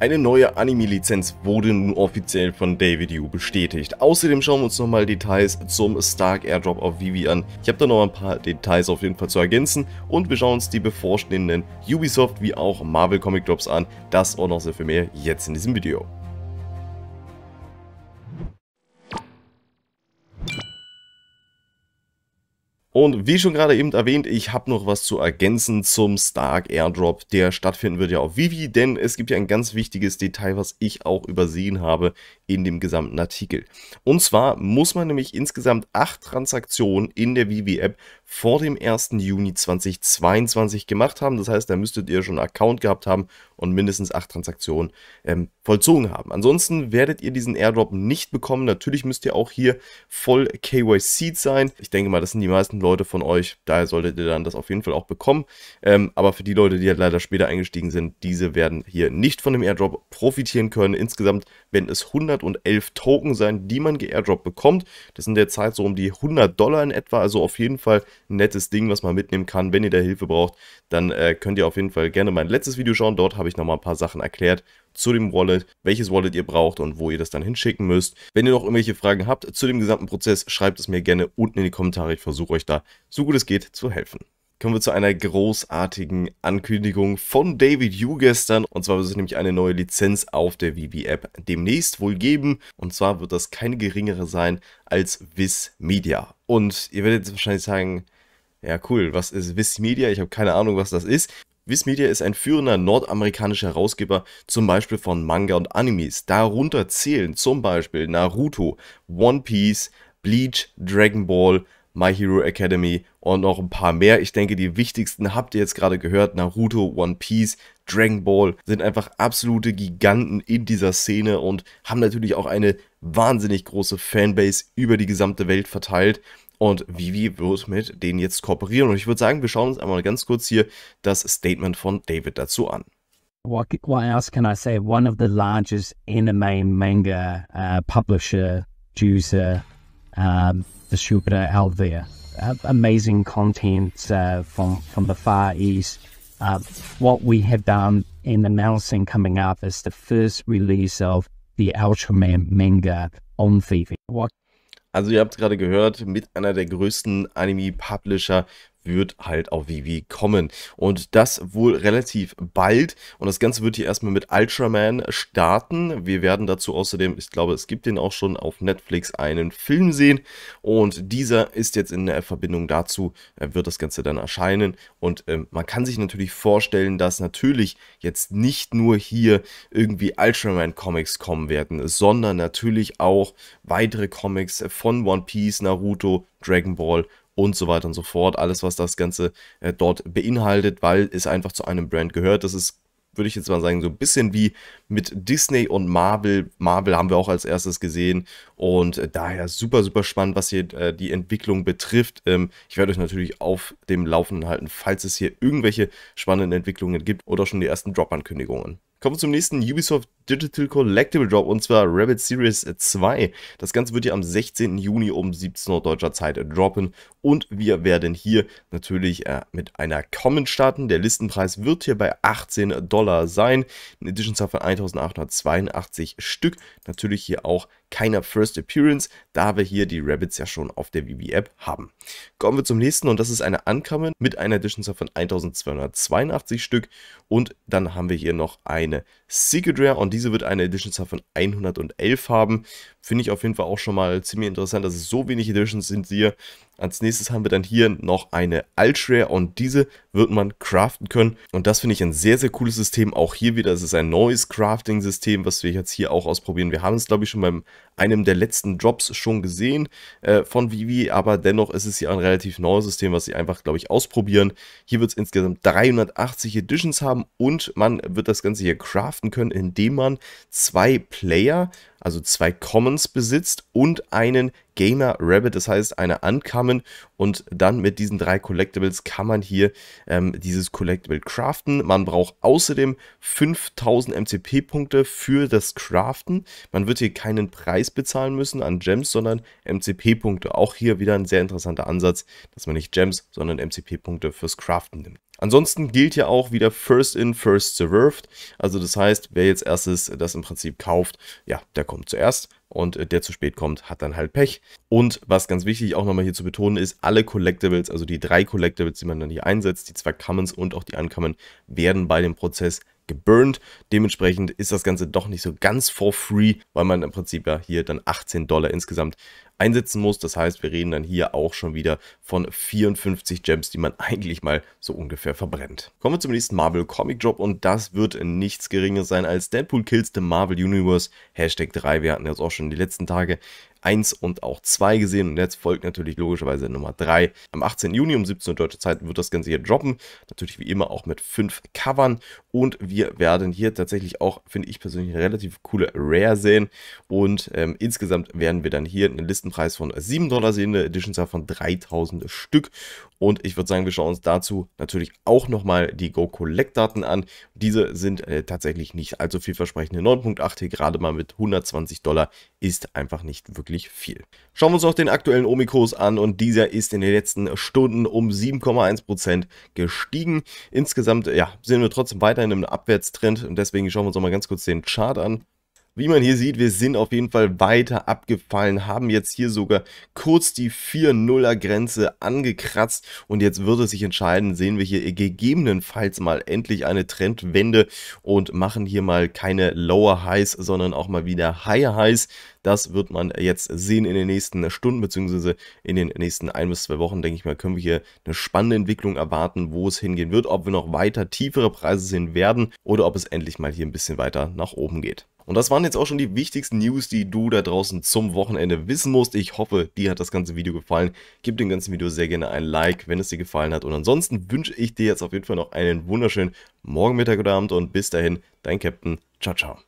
Eine neue Anime-Lizenz wurde nun offiziell von David Yu bestätigt. Außerdem schauen wir uns nochmal Details zum Stark Airdrop auf Vivi an. Ich habe da noch ein paar Details auf jeden Fall zu ergänzen und wir schauen uns die bevorstehenden Ubisoft wie auch Marvel Comic Drops an. Das und noch sehr viel mehr jetzt in diesem Video. Und wie schon gerade eben erwähnt, ich habe noch was zu ergänzen zum Stark Airdrop, der stattfinden wird ja auf Vivi, denn es gibt ja ein ganz wichtiges Detail, was ich auch übersehen habe in dem gesamten Artikel. Und zwar muss man nämlich insgesamt acht Transaktionen in der Vivi-App vor dem 1. Juni 2022 gemacht haben. Das heißt, da müsstet ihr schon einen Account gehabt haben und mindestens acht Transaktionen ähm, vollzogen haben. Ansonsten werdet ihr diesen Airdrop nicht bekommen. Natürlich müsst ihr auch hier voll KYC sein. Ich denke mal, das sind die meisten Leute von euch. Daher solltet ihr dann das auf jeden Fall auch bekommen. Ähm, aber für die Leute, die halt leider später eingestiegen sind, diese werden hier nicht von dem Airdrop profitieren können. Insgesamt werden es 100 311 Token sein, die man geairdroppt bekommt. Das sind derzeit so um die 100 Dollar in etwa, also auf jeden Fall ein nettes Ding, was man mitnehmen kann. Wenn ihr da Hilfe braucht, dann äh, könnt ihr auf jeden Fall gerne mein letztes Video schauen. Dort habe ich nochmal ein paar Sachen erklärt zu dem Wallet, welches Wallet ihr braucht und wo ihr das dann hinschicken müsst. Wenn ihr noch irgendwelche Fragen habt zu dem gesamten Prozess, schreibt es mir gerne unten in die Kommentare. Ich versuche euch da so gut es geht zu helfen kommen wir zu einer großartigen Ankündigung von David Yu gestern. Und zwar wird es nämlich eine neue Lizenz auf der VB-App demnächst wohl geben. Und zwar wird das keine geringere sein als Viz Media. Und ihr werdet jetzt wahrscheinlich sagen, ja cool, was ist Viz Media? Ich habe keine Ahnung, was das ist. Viz Media ist ein führender nordamerikanischer Herausgeber, zum Beispiel von Manga und Animes. Darunter zählen zum Beispiel Naruto, One Piece, Bleach, Dragon Ball, My Hero Academy und noch ein paar mehr. Ich denke, die wichtigsten habt ihr jetzt gerade gehört. Naruto, One Piece, Dragon Ball sind einfach absolute Giganten in dieser Szene und haben natürlich auch eine wahnsinnig große Fanbase über die gesamte Welt verteilt. Und Vivi wird mit denen jetzt kooperieren. Und ich würde sagen, wir schauen uns einmal ganz kurz hier das Statement von David dazu an. What, what else can I say? One of the largest anime manga uh, publisher, juicer, um, distributor out there. Uh, amazing content uh, from from the Far East. Uh, what we have done in announcing coming up is the first release of the Ultraman Manga on What? Also ihr habt es gerade gehört, mit einer der größten Anime-Publisher wird halt auf Vivi kommen. Und das wohl relativ bald. Und das Ganze wird hier erstmal mit Ultraman starten. Wir werden dazu außerdem, ich glaube, es gibt den auch schon auf Netflix, einen Film sehen. Und dieser ist jetzt in der Verbindung dazu, äh, wird das Ganze dann erscheinen. Und ähm, man kann sich natürlich vorstellen, dass natürlich jetzt nicht nur hier irgendwie Ultraman Comics kommen werden, sondern natürlich auch weitere Comics von One Piece, Naruto, Dragon Ball und so weiter und so fort. Alles, was das Ganze äh, dort beinhaltet, weil es einfach zu einem Brand gehört. Das ist würde ich jetzt mal sagen, so ein bisschen wie mit Disney und Marvel. Marvel haben wir auch als erstes gesehen und äh, daher super, super spannend, was hier äh, die Entwicklung betrifft. Ähm, ich werde euch natürlich auf dem Laufenden halten, falls es hier irgendwelche spannenden Entwicklungen gibt oder schon die ersten Drop-Ankündigungen. Kommen wir zum nächsten Ubisoft Digital Collectible Drop und zwar Rabbit Series 2. Das Ganze wird ja am 16. Juni um 17 Uhr deutscher Zeit droppen und wir werden hier natürlich äh, mit einer Common starten. Der Listenpreis wird hier bei 18 Dollar sein. Eine Edition Zahl von 1882 Stück. Natürlich hier auch keiner First Appearance, da wir hier die Rabbits ja schon auf der Vivi App haben. Kommen wir zum nächsten und das ist eine Uncommon mit einer Edition von 1282 Stück und dann haben wir hier noch eine Secret Rare und diese wird eine Edition von 111 haben. Finde ich auf jeden Fall auch schon mal ziemlich interessant, dass es so wenig Editions sind hier. Als nächstes haben wir dann hier noch eine Altrare und diese wird man craften können. Und das finde ich ein sehr, sehr cooles System. Auch hier wieder, es ist ein neues Crafting-System, was wir jetzt hier auch ausprobieren. Wir haben es, glaube ich, schon bei einem der letzten Drops schon gesehen äh, von Vivi, aber dennoch ist es hier ein relativ neues System, was sie einfach, glaube ich, ausprobieren. Hier wird es insgesamt 380 Editions haben und man wird das Ganze hier craften können, indem man zwei Player also zwei Commons besitzt und einen Gamer Rabbit, das heißt eine Uncommon und dann mit diesen drei Collectibles kann man hier ähm, dieses Collectible craften. Man braucht außerdem 5000 MCP-Punkte für das Craften. Man wird hier keinen Preis bezahlen müssen an Gems, sondern MCP-Punkte. Auch hier wieder ein sehr interessanter Ansatz, dass man nicht Gems, sondern MCP-Punkte fürs Craften nimmt. Ansonsten gilt ja auch wieder First in, First served. Also das heißt, wer jetzt erstes das im Prinzip kauft, ja, der kommt zuerst. Und äh, der zu spät kommt, hat dann halt Pech. Und was ganz wichtig auch nochmal hier zu betonen ist, alle Collectibles, also die drei Collectibles, die man dann hier einsetzt, die zwei Commons und auch die Uncommon, werden bei dem Prozess geburnt. Dementsprechend ist das Ganze doch nicht so ganz for free, weil man im Prinzip ja hier dann 18 Dollar insgesamt einsetzen muss. Das heißt, wir reden dann hier auch schon wieder von 54 Gems, die man eigentlich mal so ungefähr verbrennt. Kommen wir zum nächsten Marvel Comic Drop und das wird nichts geringeres sein als Deadpool Kills the Marvel Universe Hashtag 3. Wir hatten das auch schon die letzten Tage 1 und auch 2 gesehen. Und jetzt folgt natürlich logischerweise Nummer 3. Am 18. Juni um 17 Uhr deutsche Zeit wird das Ganze hier droppen. Natürlich wie immer auch mit 5 Covern. Und wir werden hier tatsächlich auch, finde ich persönlich, eine relativ coole Rare sehen. Und ähm, insgesamt werden wir dann hier einen Listenpreis von 7 Dollar sehen, eine Edition von 3000 Stück. Und ich würde sagen, wir schauen uns dazu natürlich auch nochmal die Go-Collect-Daten an. Diese sind äh, tatsächlich nicht allzu vielversprechende 9.8 hier gerade mal mit 120 Dollar ist einfach nicht wirklich viel. Schauen wir uns auch den aktuellen Omikurs an und dieser ist in den letzten Stunden um 7,1% gestiegen. Insgesamt ja, sind wir trotzdem weiterhin in Abwärtstrend und deswegen schauen wir uns nochmal ganz kurz den Chart an. Wie man hier sieht, wir sind auf jeden Fall weiter abgefallen, haben jetzt hier sogar kurz die 4-0er Grenze angekratzt und jetzt wird es sich entscheiden, sehen wir hier gegebenenfalls mal endlich eine Trendwende und machen hier mal keine Lower Highs, sondern auch mal wieder Higher Highs. Das wird man jetzt sehen in den nächsten Stunden beziehungsweise in den nächsten ein bis zwei Wochen, denke ich mal, können wir hier eine spannende Entwicklung erwarten, wo es hingehen wird, ob wir noch weiter tiefere Preise sehen werden oder ob es endlich mal hier ein bisschen weiter nach oben geht. Und das waren jetzt auch schon die wichtigsten News, die du da draußen zum Wochenende wissen musst. Ich hoffe, dir hat das ganze Video gefallen. Gib dem ganzen Video sehr gerne ein Like, wenn es dir gefallen hat. Und ansonsten wünsche ich dir jetzt auf jeden Fall noch einen wunderschönen Morgen, Mittag oder Abend und bis dahin, dein Captain. Ciao, ciao.